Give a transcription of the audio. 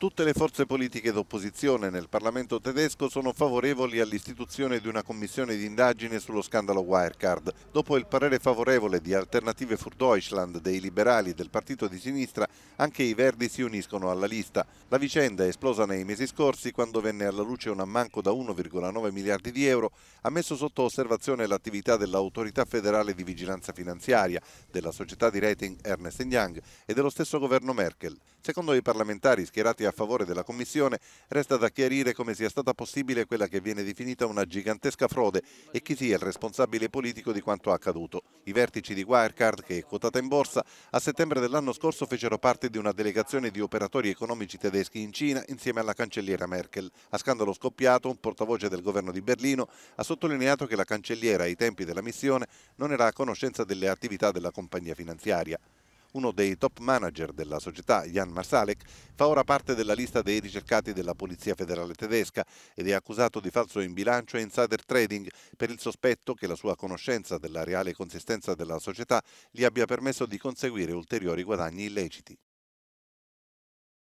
Tutte le forze politiche d'opposizione nel Parlamento tedesco sono favorevoli all'istituzione di una commissione d'indagine sullo scandalo Wirecard. Dopo il parere favorevole di Alternative für Deutschland, dei liberali e del partito di sinistra, anche i Verdi si uniscono alla lista. La vicenda esplosa nei mesi scorsi quando venne alla luce un ammanco da 1,9 miliardi di euro, ha messo sotto osservazione l'attività dell'autorità federale di vigilanza finanziaria, della società di rating Ernest Young e dello stesso governo Merkel. Secondo i parlamentari schierati a favore della Commissione, resta da chiarire come sia stata possibile quella che viene definita una gigantesca frode e chi sia il responsabile politico di quanto accaduto. I vertici di Wirecard, che è quotata in borsa, a settembre dell'anno scorso fecero parte di una delegazione di operatori economici tedeschi in Cina insieme alla cancelliera Merkel. A scandalo scoppiato, un portavoce del governo di Berlino ha sottolineato che la cancelliera ai tempi della missione non era a conoscenza delle attività della compagnia finanziaria. Uno dei top manager della società, Jan Marsalek, fa ora parte della lista dei ricercati della Polizia Federale tedesca ed è accusato di falso in bilancio e insider trading per il sospetto che la sua conoscenza della reale consistenza della società gli abbia permesso di conseguire ulteriori guadagni illeciti.